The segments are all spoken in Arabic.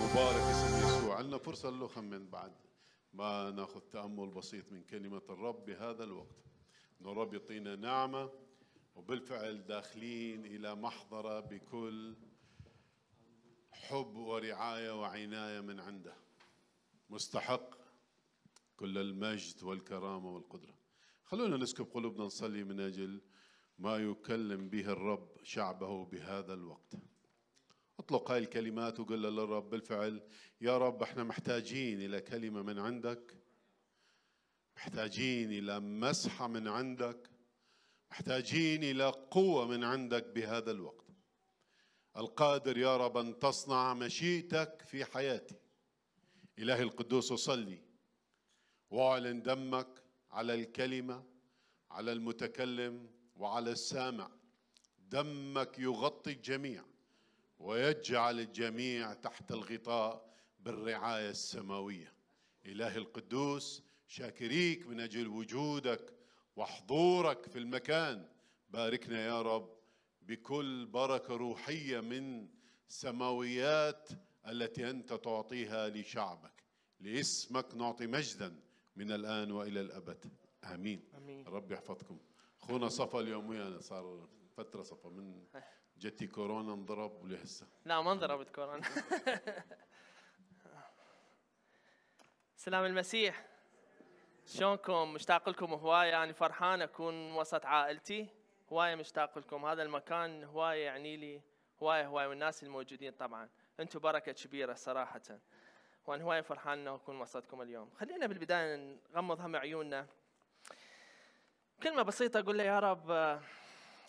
مبارك اسم يسوع عندنا فرصة للخم من بعد ما ناخذ تأمل بسيط من كلمة الرب بهذا الوقت أن الرب يعطينا نعمة وبالفعل داخلين إلى محضرة بكل حب ورعاية وعناية من عنده مستحق كل المجد والكرامة والقدرة خلونا نسكب قلوبنا نصلي من أجل ما يكلم به الرب شعبه بهذا الوقت اطلق هاي الكلمات وقل للرب بالفعل يا رب احنا محتاجين الى كلمه من عندك محتاجين الى مسحه من عندك محتاجين الى قوه من عندك بهذا الوقت القادر يا رب ان تصنع مشيئتك في حياتي الهي القدوس اصلي واعلن دمك على الكلمه على المتكلم وعلى السامع دمك يغطي الجميع ويجعل الجميع تحت الغطاء بالرعايه السماويه الهي القدوس شاكريك من اجل وجودك وحضورك في المكان باركنا يا رب بكل بركه روحيه من سماويات التي انت تعطيها لشعبك لاسمك نعطي مجدا من الان والى الابد امين, آمين. رب يحفظكم اخونا صفا اليوم ويانا صار فتره صفا من جتي كورونا انضرب ولهسه لا ما انضربت كورونا سلام المسيح شلونكم مشتاق لكم هواية يعني فرحان أكون وسط عائلتي هواية مشتاق لكم هذا المكان هواية يعني لي هواية هواية والناس الموجودين طبعا أنتم بركة كبيرة صراحة وأنا هواية فرحان أنه أكون وسطكم اليوم خلينا بالبداية نغمض هم عيوننا كلمة بسيطة أقول له يا رب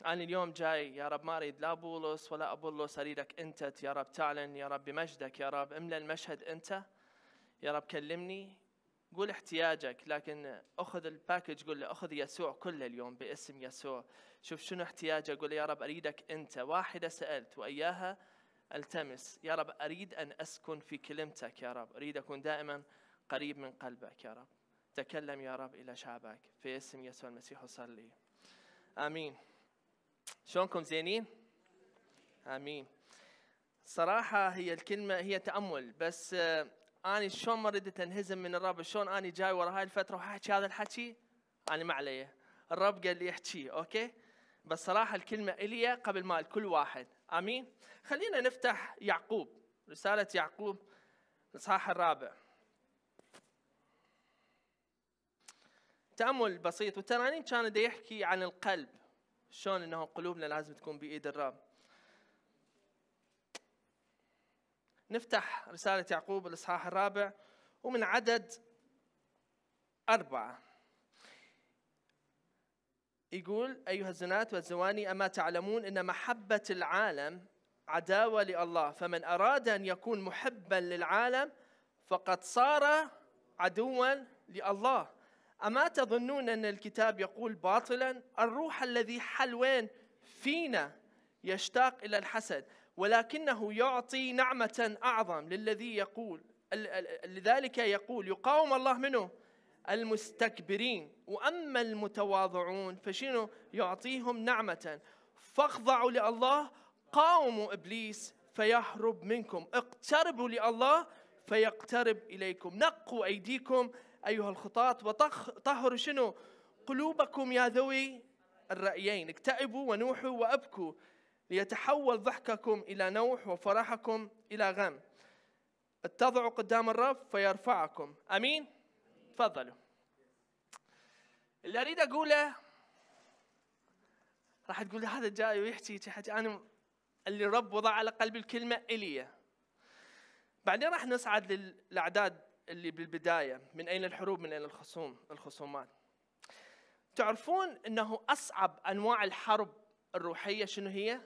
أنا اليوم جاي يا رب ما أريد لا بولس ولا أبولس أريدك أنت يا رب تعلن يا رب بمجدك يا رب املأ المشهد أنت يا رب كلمني قول احتياجك لكن أخذ الباكج قول له أخذ يسوع كله اليوم باسم يسوع شوف شنو احتياجك قول يا رب أريدك أنت واحدة سألت وإياها التمس يا رب اريد ان اسكن في كلمتك يا رب اريد اكون دائما قريب من قلبك يا رب تكلم يا رب الى شعبك في اسم يسوع المسيح اصلي امين شلونكم زينين؟ امين صراحة هي الكلمة هي تأمل بس آه، أنا شلون ما ردت أنهزم من الرب شلون أنا جاي ورا هاي الفترة وحاحكي هذا الحكي أنا ما علي الرب قال لي احكي أوكي بس صراحة الكلمة إلي قبل ما الكل واحد أمين خلينا نفتح يعقوب رسالة يعقوب الإصحاح الرابع تأمل بسيط والترانيم كان يحكي عن القلب شلون انه قلوبنا لازم تكون بايد الرب نفتح رسالة يعقوب الإصحاح الرابع ومن عدد أربعة يقول أيها الزنات والزواني أما تعلمون أن محبة العالم عداوة لله فمن أراد أن يكون محبا للعالم فقد صار عدوا لله أما تظنون أن الكتاب يقول باطلا الروح الذي حلوين فينا يشتاق إلى الحسد ولكنه يعطي نعمة أعظم للذي يقول لذلك يقول يقاوم الله منه المستكبرين وأما المتواضعون فشنو يعطيهم نعمة فاخضعوا لله قاوموا إبليس فيهرب منكم اقتربوا لله فيقترب إليكم نقوا أيديكم أيها الخطاة وطهروا شنو قلوبكم يا ذوي الرأيين اكتئبوا ونوحوا وأبكوا ليتحول ضحككم إلى نوح وفرحكم إلى غم اتضعوا قدام الرب فيرفعكم أمين تفضلوا اللي أريد أقوله راح تقول هذا جاي ويحكي تحكي أنا اللي الرب وضع على قلبي الكلمة إلي بعدين راح نصعد للأعداد اللي بالبداية من أين الحروب من أين الخصوم الخصومات تعرفون أنه أصعب أنواع الحرب الروحية شنو هي؟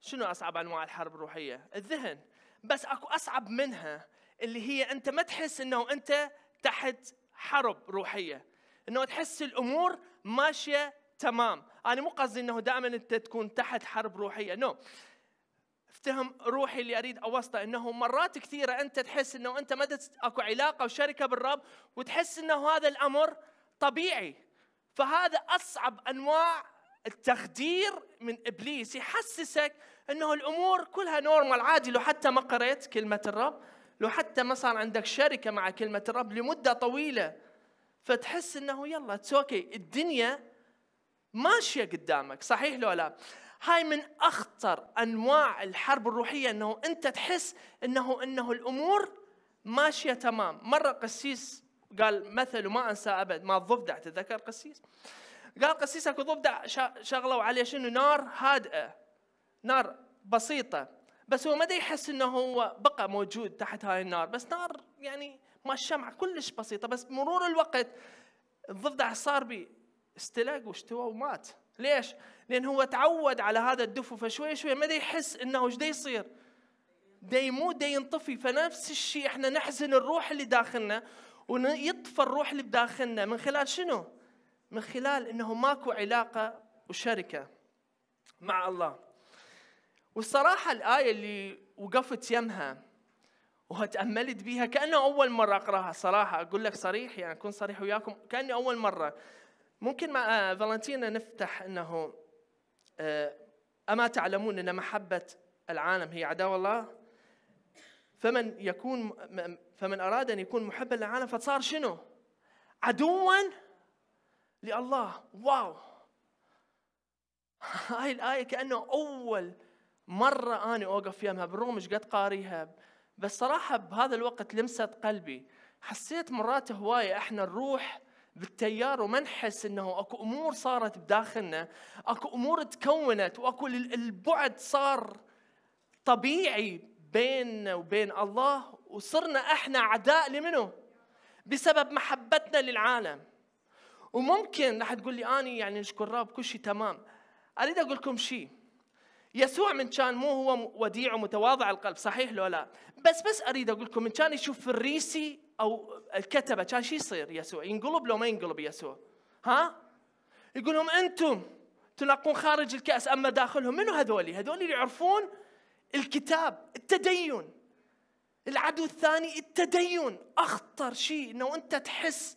شنو أصعب أنواع الحرب الروحية؟ الذهن بس أكو أصعب منها اللي هي أنت ما تحس أنه أنت تحت حرب روحية أنه تحس الأمور ماشية تمام أنا مو قصدي أنه دائما أنت تكون تحت حرب روحية نو no. افتهم روحي اللي اريد اوصله انه مرات كثيره انت تحس انه انت ما اكو علاقه وشركه بالرب وتحس انه هذا الامر طبيعي فهذا اصعب انواع التخدير من ابليس يحسسك انه الامور كلها نورمال عادي لو حتى ما قريت كلمه الرب لو حتى ما صار عندك شركه مع كلمه الرب لمده طويله فتحس انه يلا اتس اوكي الدنيا ماشيه قدامك صحيح لو لا هاي من اخطر انواع الحرب الروحيه انه انت تحس انه انه الامور ماشيه تمام مره قسيس قال مثل وما انسى ابد ما الضفدع تتذكر قسيس قال قسيس اكو ضفدع شغلوا عليه شنو نار هادئه نار بسيطه بس هو ما يحس انه هو بقى موجود تحت هاي النار بس نار يعني ما الشمعة كلش بسيطة بس مرور الوقت الضفدع صار بي استلق واشتوى ومات ليش؟ لأن هو تعود على هذا الدفء فشوي شوي ما يحس أنه إيش يصير دا يموت دا ينطفي فنفس الشيء احنا نحزن الروح اللي داخلنا ويطفى الروح اللي بداخلنا من خلال شنو؟ من خلال انه ماكو علاقه وشركه مع الله. والصراحه الايه اللي وقفت يمها وتاملت بيها كانه اول مره اقراها صراحه اقول لك صريح يعني اكون صريح وياكم كاني اول مره ممكن مع آه، فالنتينا نفتح انه آه، أما تعلمون أن محبة العالم هي عداوة الله فمن يكون فمن أراد أن يكون محبا للعالم فصار شنو عدوا لله واو هاي الآية كأنه أول مرة أنا أوقف يمها بالرغم إيش قد قاريها بس صراحة بهذا الوقت لمست قلبي حسيت مرات هواية إحنا نروح بالتيار وما نحس انه اكو امور صارت بداخلنا، اكو امور تكونت واكو البعد صار طبيعي بيننا وبين الله وصرنا احنا اعداء لمنه؟ بسبب محبتنا للعالم. وممكن راح تقول لي اني يعني نشكر رب كل شيء تمام. اريد اقول لكم شيء يسوع من كان مو هو وديع ومتواضع القلب صحيح لو لا بس بس اريد اقول لكم من كان يشوف فريسي او الكتبه كان شو يصير يسوع ينقلب لو ما ينقلب يسوع ها يقول لهم انتم تلاقون خارج الكاس اما داخلهم منو هذولي هذولي اللي يعرفون الكتاب التدين العدو الثاني التدين اخطر شيء انه انت تحس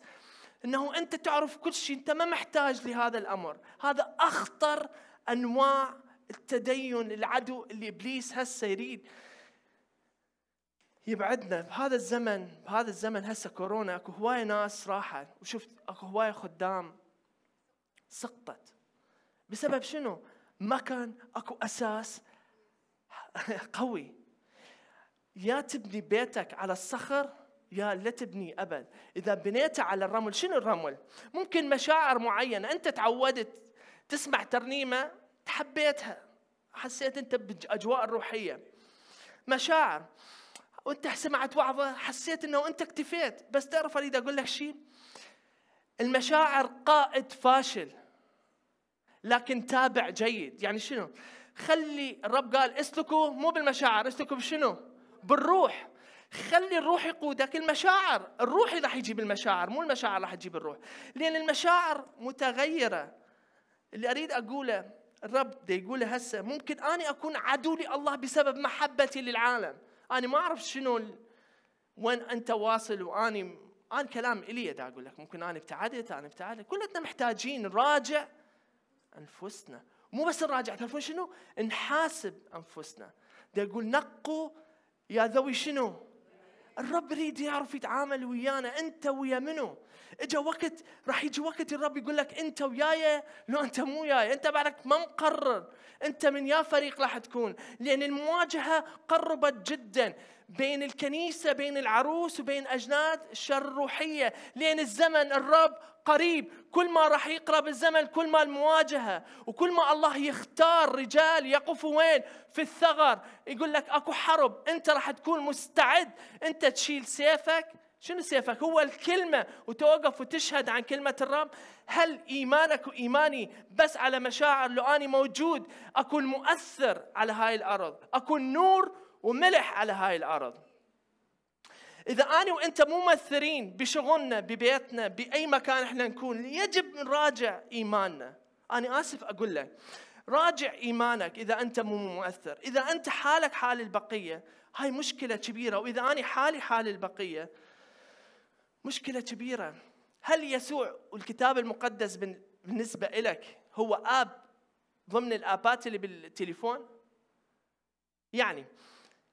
انه انت تعرف كل شيء انت ما محتاج لهذا الامر هذا اخطر انواع التدين العدو اللي ابليس هسه يريد يبعدنا بهذا الزمن بهذا الزمن هسه كورونا اكو هواية ناس راحت وشفت اكو هواية خدام سقطت بسبب شنو؟ ما كان اكو اساس قوي يا تبني بيتك على الصخر يا لا تبني ابد اذا بنيته على الرمل شنو الرمل ممكن مشاعر معينه انت تعودت تسمع ترنيمه تحبيتها حسيت انت بالاجواء الروحيه مشاعر وانت سمعت وعظه حسيت انه انت اكتفيت بس تعرف اريد اقول لك شيء المشاعر قائد فاشل لكن تابع جيد يعني شنو خلي الرب قال اسلكوا مو بالمشاعر اسلكوا بشنو بالروح خلي الروح يقودك المشاعر الروح اللي راح يجيب المشاعر مو المشاعر راح تجيب الروح لان المشاعر متغيره اللي اريد اقوله الرب ده يقوله هسه ممكن اني اكون عدو لله بسبب محبتي للعالم انا ما اعرف شنو وين انت واصل واني انا كلام الي دا اقول لك ممكن انا ابتعدت انا ابتعدت كلنا محتاجين نراجع انفسنا مو بس نراجع تعرفون شنو نحاسب انفسنا دا يقول نقوا يا ذوي شنو الرب يريد يعرف يتعامل ويانا انت ويا منو اجا وقت راح يجي وقت الرب يقول لك انت وياي لو انت مو وياي انت بعدك ما مقرر انت من يا فريق راح تكون لان المواجهه قربت جدا بين الكنيسة بين العروس وبين أجناد روحية لأن الزمن الرب قريب كل ما راح يقرب الزمن كل ما المواجهة وكل ما الله يختار رجال يقفوا وين في الثغر يقول لك أكو حرب أنت راح تكون مستعد أنت تشيل سيفك شنو سيفك هو الكلمة وتوقف وتشهد عن كلمة الرب هل إيمانك وإيماني بس على مشاعر لو أني موجود أكون مؤثر على هاي الأرض أكون نور وملح على هاي الارض اذا انا وانت مو مؤثرين بشغلنا ببيتنا باي مكان احنا نكون يجب نراجع ايماننا انا اسف اقول لك راجع ايمانك اذا انت مو مؤثر اذا انت حالك حال البقيه هاي مشكله كبيره واذا انا حالي حال البقيه مشكله كبيره هل يسوع والكتاب المقدس بالنسبه لك هو اب ضمن الابات اللي بالتليفون يعني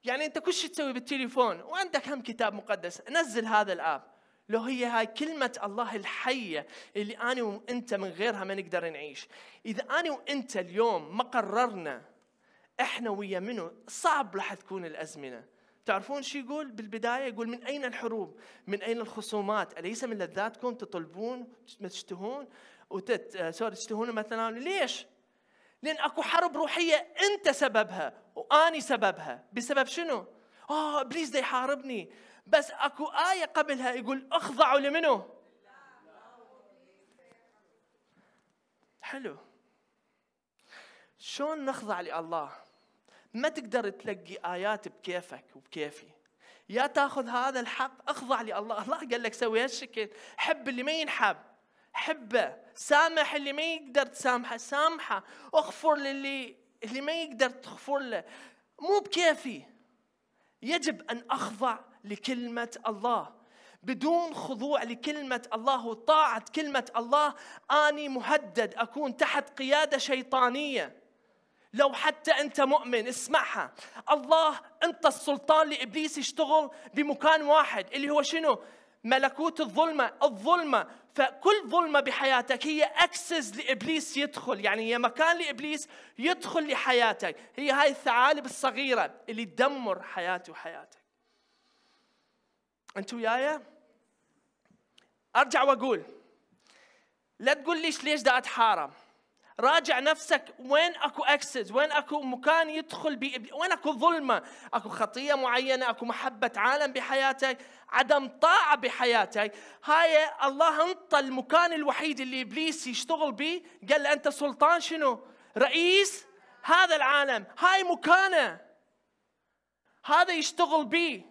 يعني انت كل شيء تسوي بالتليفون وعندك هم كتاب مقدس نزل هذا الاب لو هي هاي كلمة الله الحية اللي أنا وأنت من غيرها ما نقدر نعيش إذا أنا وأنت اليوم ما قررنا إحنا ويا منه صعب راح تكون الأزمنة تعرفون شو يقول بالبداية يقول من أين الحروب من أين الخصومات أليس من لذاتكم تطلبون تشتهون وتت... سوري آه، تشتهون مثلا ليش لأن أكو حرب روحية أنت سببها وأني سببها بسبب شنو؟ آه إبليس ده يحاربني بس أكو آية قبلها يقول اخضعوا لمنه؟ حلو شلون نخضع لله؟ ما تقدر تلقي آيات بكيفك وبكيفي يا تاخذ هذا الحق اخضع لله الله قال لك سوي هالشكل حب اللي ما ينحب حبه سامح اللي ما يقدر تسامحه سامحه اغفر للي اللي ما يقدر تغفر له مو بكيفي يجب ان اخضع لكلمه الله بدون خضوع لكلمة الله وطاعة كلمة الله أني مهدد أكون تحت قيادة شيطانية لو حتى أنت مؤمن اسمعها الله أنت السلطان لإبليس يشتغل بمكان واحد اللي هو شنو؟ ملكوت الظلمة الظلمة فكل ظلمة بحياتك هي أكسس لإبليس يدخل يعني هي مكان لإبليس يدخل لحياتك هي هاي الثعالب الصغيرة اللي تدمر حياتي وحياتك أنت وياي أرجع وأقول لا تقول ليش ليش دا أتحارب راجع نفسك وين اكو اكسس وين اكو مكان يدخل بي وين اكو ظلمه اكو خطيه معينه اكو محبه عالم بحياتك عدم طاعه بحياتك هاي الله انطى المكان الوحيد اللي ابليس يشتغل به قال له انت سلطان شنو رئيس هذا العالم هاي مكانه هذا يشتغل به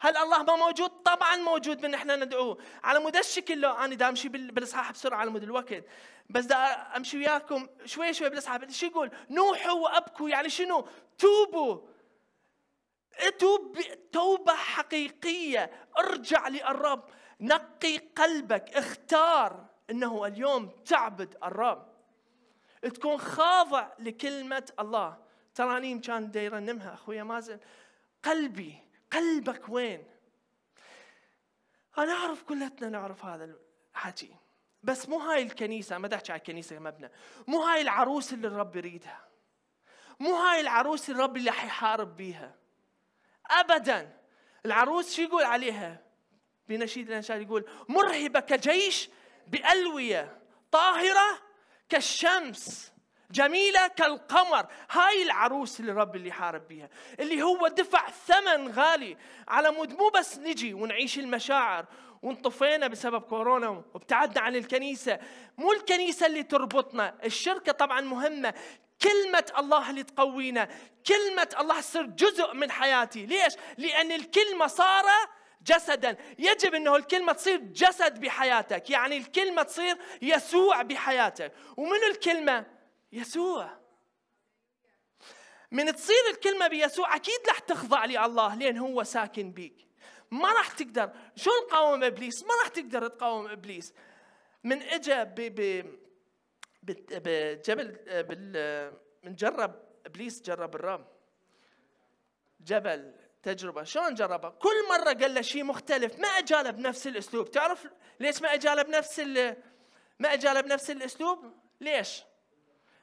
هل الله ما موجود؟ طبعا موجود من احنا ندعوه على مود الشكل لو انا دامشي بالاصحاح بسرعه على مود الوقت بس دا امشي وياكم شوي شوي بالاسحاب شو يقول نوحوا وابكوا يعني شنو توبوا توب توبة حقيقية ارجع للرب نقي قلبك اختار انه اليوم تعبد الرب تكون خاضع لكلمة الله ترانيم كان يرنمها اخويا مازن قلبي قلبك وين انا اعرف كلتنا نعرف هذا الحكي بس مو هاي الكنيسة ما احكي على الكنيسة كمبنى مو هاي العروس اللي الرب يريدها مو هاي العروس الرب اللي حيحارب بيها أبدا العروس شو يقول عليها بنشيد الأنشاد يقول مرهبة كجيش بألوية طاهرة كالشمس جميلة كالقمر هاي العروس اللي الرب اللي حارب بيها اللي هو دفع ثمن غالي على مود مو بس نجي ونعيش المشاعر وانطفينا بسبب كورونا وابتعدنا عن الكنيسة مو الكنيسة اللي تربطنا الشركة طبعا مهمة كلمة الله اللي تقوينا كلمة الله تصير جزء من حياتي ليش؟ لأن الكلمة صار جسدا يجب أنه الكلمة تصير جسد بحياتك يعني الكلمة تصير يسوع بحياتك ومن الكلمة؟ يسوع من تصير الكلمة بيسوع أكيد لح تخضع لله لأن هو ساكن بيك ما راح تقدر شو نقاوم ابليس ما راح تقدر تقاوم ابليس من اجى ب ب بجبل بال من جرب ابليس جرب الرب جبل تجربه شلون جربه كل مره قال له شيء مختلف ما اجاله بنفس الاسلوب تعرف ليش ما اجاله بنفس ما اجاله بنفس الاسلوب ليش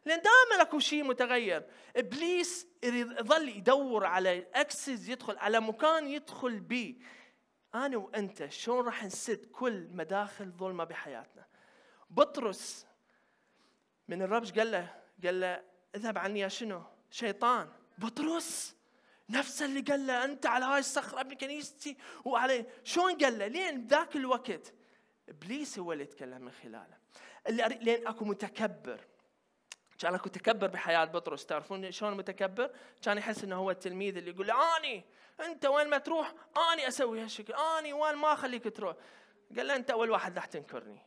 لان دائما اكو شيء متغير ابليس يظل يدور على اكسس يدخل على مكان يدخل بي انا وانت شلون راح نسد كل مداخل ظلمه بحياتنا بطرس من الرب قال له قال له اذهب عني يا شنو شيطان بطرس نفسه اللي قال له انت على هاي الصخره بكنيستي وعلي شلون قال له لين ذاك الوقت ابليس هو اللي يتكلم من خلاله اللي لان اكو متكبر كان اكو تكبر بحياه بطرس تعرفون شلون متكبر؟ كان يحس انه هو التلميذ اللي يقول اني انت وين ما تروح اني اسوي هالشكل اني وين ما اخليك تروح قال له انت اول واحد راح تنكرني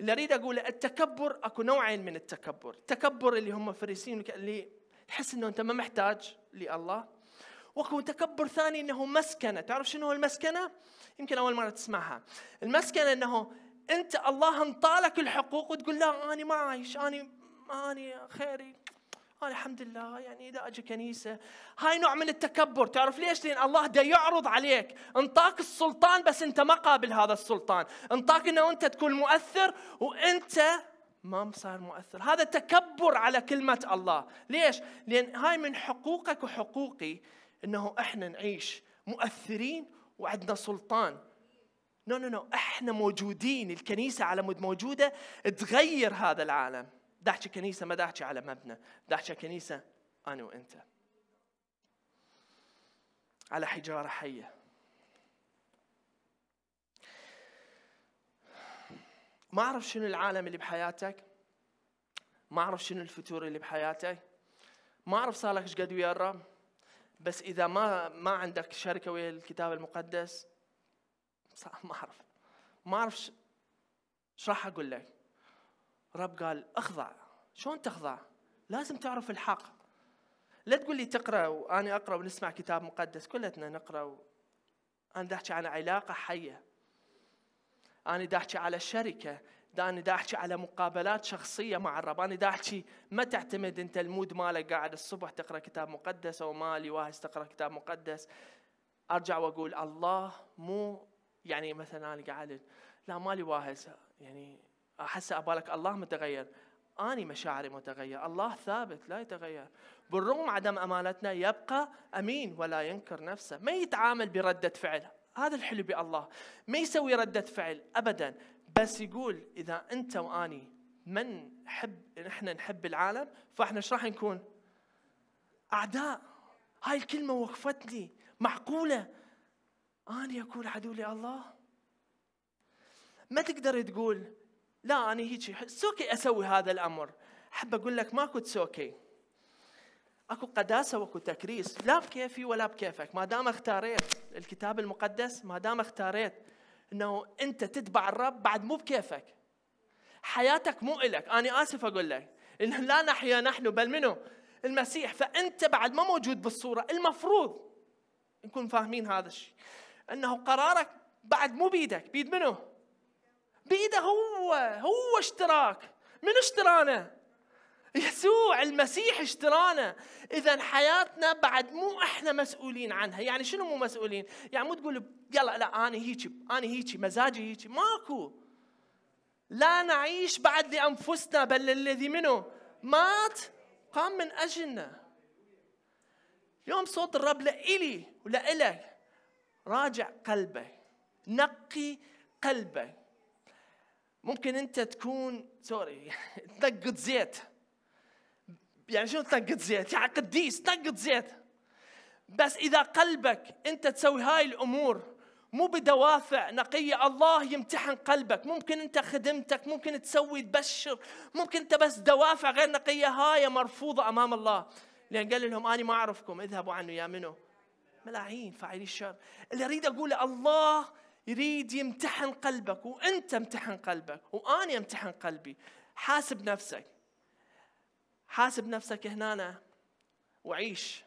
اللي اريد اقوله التكبر اكو نوعين من التكبر التكبر اللي هم فريسيين اللي تحس انه انت ما محتاج لله واكو تكبر ثاني انه مسكنه تعرف شنو هو المسكنه يمكن اول مره تسمعها المسكنه انه انت الله انطالك الحقوق وتقول لا انا ما عايش انا أني خيري أنا الحمد لله يعني إذا أجي كنيسة هاي نوع من التكبر تعرف ليش لأن الله دا يعرض عليك انطاك السلطان بس أنت ما قابل هذا السلطان انطاك أنه أنت تكون مؤثر وأنت ما صار مؤثر هذا تكبر على كلمة الله ليش؟ لأن هاي من حقوقك وحقوقي أنه إحنا نعيش مؤثرين وعندنا سلطان نو نو نو احنا موجودين الكنيسه على مود موجوده تغير هذا العالم بدي كنيسه ما بدي على مبنى بدي كنيسه انا وانت على حجاره حيه ما اعرف شنو العالم اللي بحياتك ما اعرف شنو الفتور اللي بحياتك ما اعرف صار لك ايش قد ويا الرب بس اذا ما ما عندك شركه ويا الكتاب المقدس ما اعرف ما اعرف ايش راح اقول لك رب قال اخضع شلون تخضع لازم تعرف الحق لا تقول لي تقرا وانا اقرا ونسمع كتاب مقدس كلتنا نقرا و... انا دا احكي عن علاقه حيه انا دا احكي على شركه دا انا دا احكي على مقابلات شخصيه مع الرب انا دا احكي ما تعتمد انت المود مالك قاعد الصبح تقرا كتاب مقدس او مالي واهس تقرا كتاب مقدس ارجع واقول الله مو يعني مثلا انا قاعد لا مالي واهس يعني احس أبالك الله متغير أني مشاعري متغير الله ثابت لا يتغير بالرغم عدم أمانتنا يبقى أمين ولا ينكر نفسه ما يتعامل بردة فعل هذا الحلو بالله ما يسوي ردة فعل أبدا بس يقول إذا أنت وأني من حب إحنا نحب العالم فإحنا إيش راح نكون أعداء هاي الكلمة وقفتني معقولة أني أكون عدو لله ما تقدر تقول لا أنا هيك سوكي أسوي هذا الأمر احب أقول لك ماكو سوكي اكو قداسه واكو تكريس لا بكيفي ولا بكيفك ما دام اختاريت الكتاب المقدس ما دام اختاريت انه انت تتبع الرب بعد مو بكيفك حياتك مو الك انا اسف اقول لك إن لا نحيا نحن بل منه المسيح فانت بعد ما موجود بالصوره المفروض نكون فاهمين هذا الشيء انه قرارك بعد مو بيدك بيد منه بإيده هو هو اشتراك من اشترانا يسوع المسيح اشترانا اذا حياتنا بعد مو احنا مسؤولين عنها يعني شنو مو مسؤولين يعني مو تقول يلا لا انا هيجي انا هيجي مزاجي هيجي ماكو لا نعيش بعد لانفسنا بل للذي منه مات قام من اجلنا يوم صوت الرب لإلي ولإلك راجع قلبك نقي قلبك ممكن انت تكون سوري تنقط زيت يعني شنو تنقط زيت؟ يعني قديس تنقط زيت بس اذا قلبك انت تسوي هاي الامور مو بدوافع نقية الله يمتحن قلبك ممكن أنت خدمتك ممكن تسوي تبشر ممكن أنت بس دوافع غير نقية هاي مرفوضة أمام الله لأن قال لهم أنا ما أعرفكم اذهبوا عنه يا منو ملاعين فاعلي الشر اللي أريد أقوله الله يريد يمتحن قلبك وانت امتحن قلبك وانا امتحن قلبي حاسب نفسك حاسب نفسك هنا وعيش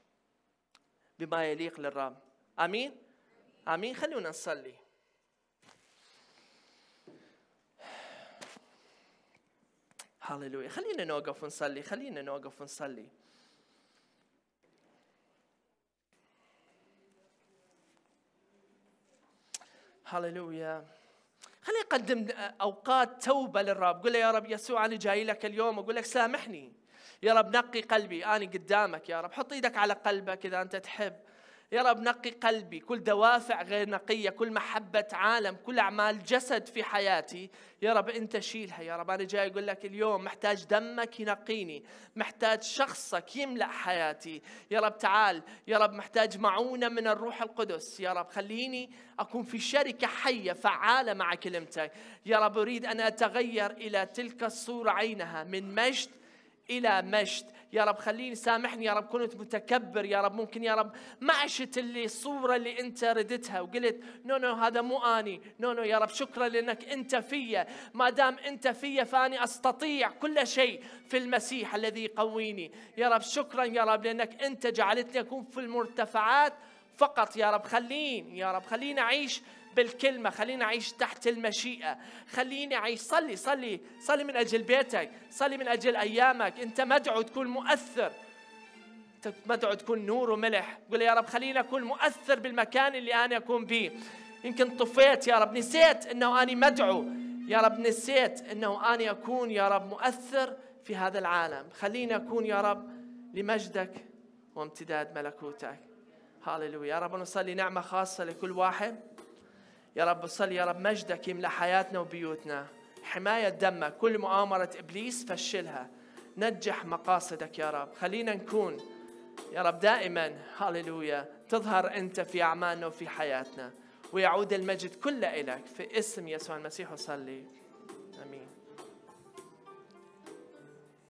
بما يليق للرب امين امين خلونا نصلي هللويا خلينا نوقف ونصلي خلينا نوقف ونصلي هللويا خليني اقدم اوقات توبه للرب قل له يا رب يسوع انا جاي لك اليوم اقول لك سامحني يا رب نقي قلبي انا قدامك يا رب حط ايدك على قلبك اذا انت تحب يا رب نقي قلبي كل دوافع غير نقية كل محبة عالم كل أعمال جسد في حياتي يا رب أنت شيلها يا رب أنا جاي أقول لك اليوم محتاج دمك ينقيني محتاج شخصك يملأ حياتي يا رب تعال يا رب محتاج معونة من الروح القدس يا رب خليني أكون في شركة حية فعالة مع كلمتك يا رب أريد أن أتغير إلى تلك الصورة عينها من مجد إلى مجد يا رب خليني سامحني يا رب كنت متكبر يا رب ممكن يا رب ما عشت اللي الصورة اللي أنت ردتها وقلت نو نو هذا مو أني نو نو يا رب شكرا لأنك أنت فيا ما دام أنت فيا فأني أستطيع كل شيء في المسيح الذي يقويني يا رب شكرا يا رب لأنك أنت جعلتني أكون في المرتفعات فقط يا رب خليني يا رب خليني أعيش بالكلمة خليني أعيش تحت المشيئة خليني أعيش صلي صلي صلي من أجل بيتك صلي من أجل أيامك أنت مدعو تكون مؤثر أنت مدعو تكون نور وملح قول يا رب خليني أكون مؤثر بالمكان اللي أنا أكون به يمكن طفيت يا رب نسيت أنه أنا مدعو يا رب نسيت أنه أنا أكون يا رب مؤثر في هذا العالم خليني أكون يا رب لمجدك وامتداد ملكوتك هاللويا يا رب نصلي نعمة خاصة لكل واحد يا رب صل يا رب مجدك يملى حياتنا وبيوتنا حماية دمك كل مؤامرة إبليس فشلها نجح مقاصدك يا رب خلينا نكون يا رب دائما هللويا تظهر أنت في أعمالنا وفي حياتنا ويعود المجد كله إلك في اسم يسوع المسيح وصلي